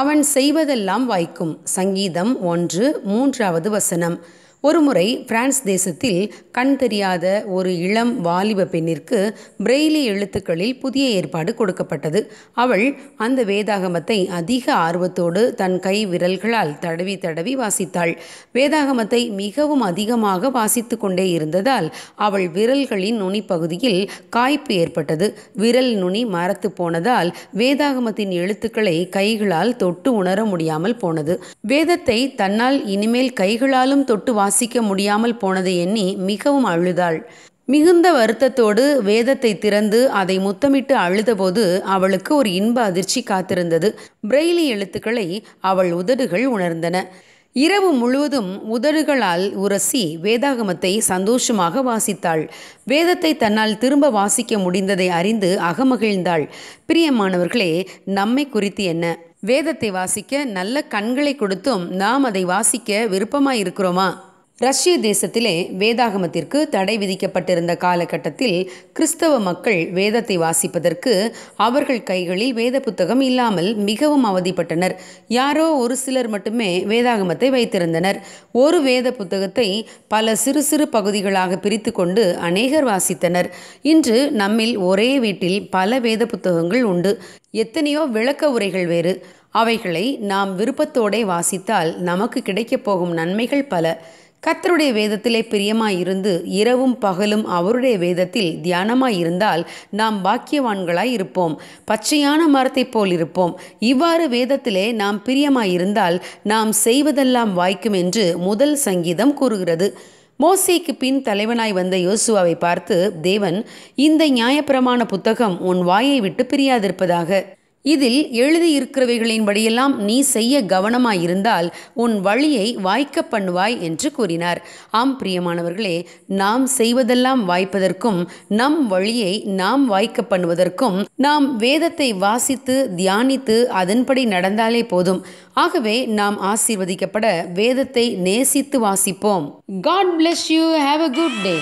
அவன் செய்வதெல்லாம் வாய்க்கும் சங்கீதம் ஒன்று மூன்றாவது வசனம் ஒருமுறை பிரான்ஸ் தேசத்தில் கண் தெரியாத ஒரு இளம் வாலிப பெண்ணிற்கு பிரெய்லி எழுத்துக்களில் புதிய ஏற்பாடு கொடுக்கப்பட்டது அவள் அந்த வேதாகமத்தை அதிக ஆர்வத்தோடு தன் கை விரல்களால் தடவி தடவி வாசித்தாள் வேதாகமத்தை மிகவும் அதிகமாக வாசித்து கொண்டே இருந்ததால் அவள் விரல்களின் நுனி பகுதியில் காய்ப்பு ஏற்பட்டது விரல் நுனி மரத்து போனதால் வேதாகமத்தின் எழுத்துக்களை கைகளால் தொட்டு உணர முடியாமல் போனது வேதத்தை தன்னால் இனிமேல் கைகளாலும் தொட்டு வாசிக்க முடியாமல் போனதை எண்ணி மிகவும் அழுதாள் மிகுந்த வருத்தத்தோடு வேதத்தை திறந்து அதை முத்தமிட்டு அழுதபோது அவளுக்கு ஒரு இன்ப அதிர்ச்சி காத்திருந்தது பிரெய்லி எழுத்துக்களை அவள் உதடுகள் உணர்ந்தன இரவு முழுவதும் உதடுகளால் உரசி வேதாகமத்தை சந்தோஷமாக வாசித்தாள் வேதத்தை தன்னால் திரும்ப வாசிக்க முடிந்ததை அறிந்து அகமகிழ்ந்தாள் பிரியமானவர்களே நம்மை குறித்து என்ன வேதத்தை வாசிக்க நல்ல கண்களை கொடுத்தும் நாம் அதை வாசிக்க விருப்பமாயிருக்கிறோமா ரஷ்ய தேசத்திலே வேதாகமத்திற்கு தடை விதிக்கப்பட்டிருந்த காலகட்டத்தில் கிறிஸ்தவ மக்கள் வேதத்தை வாசிப்பதற்கு அவர்கள் கைகளில் வேத புத்தகம் இல்லாமல் மிகவும் அவதிப்பட்டனர் யாரோ ஒரு சிலர் மட்டுமே வேதாகமத்தை வைத்திருந்தனர் ஒரு வேத புத்தகத்தை பல சிறு சிறு பகுதிகளாக பிரித்து கொண்டு அநேகர் வாசித்தனர் இன்று நம்மில் ஒரே வீட்டில் பல வேத புத்தகங்கள் உண்டு எத்தனையோ விளக்க உரைகள் வேறு அவைகளை நாம் விருப்பத்தோடே வாசித்தால் நமக்கு கிடைக்கப் போகும் நன்மைகள் பல கத்தருடைய வேதத்திலே பிரியமாயிருந்து இரவும் பகலும் அவருடைய வேதத்தில் தியானமாயிருந்தால் நாம் பாக்கியவான்களாய் இருப்போம் பச்சையான மரத்தைப் போல் இருப்போம் இவ்வாறு வேதத்திலே நாம் பிரியமாயிருந்தால் நாம் செய்வதெல்லாம் வாய்க்கும் என்று முதல் சங்கீதம் கூறுகிறது மோசேக்கு பின் தலைவனாய் வந்த யோசுவாவை பார்த்து தேவன் இந்த நியாயப்பிரமாண புத்தகம் உன் வாயை விட்டு பிரியாதிருப்பதாக இதில் எழுதியிருக்கிறவைகளின்படியெல்லாம் நீ செய்ய கவனமாயிருந்தால் உன் வழியை வாய்க்க பண்ணுவாய் என்று கூறினார் ஆம் பிரியமானவர்களே நாம் செய்வதெல்லாம் வாய்ப்பதற்கும் நம் வழியை நாம் வாய்க்க பண்ணுவதற்கும் நாம் வேதத்தை வாசித்து தியானித்து அதன்படி நடந்தாலே போதும் ஆகவே நாம் ஆசீர்வதிக்கப்பட வேதத்தை நேசித்து வாசிப்போம் god bless you have a good day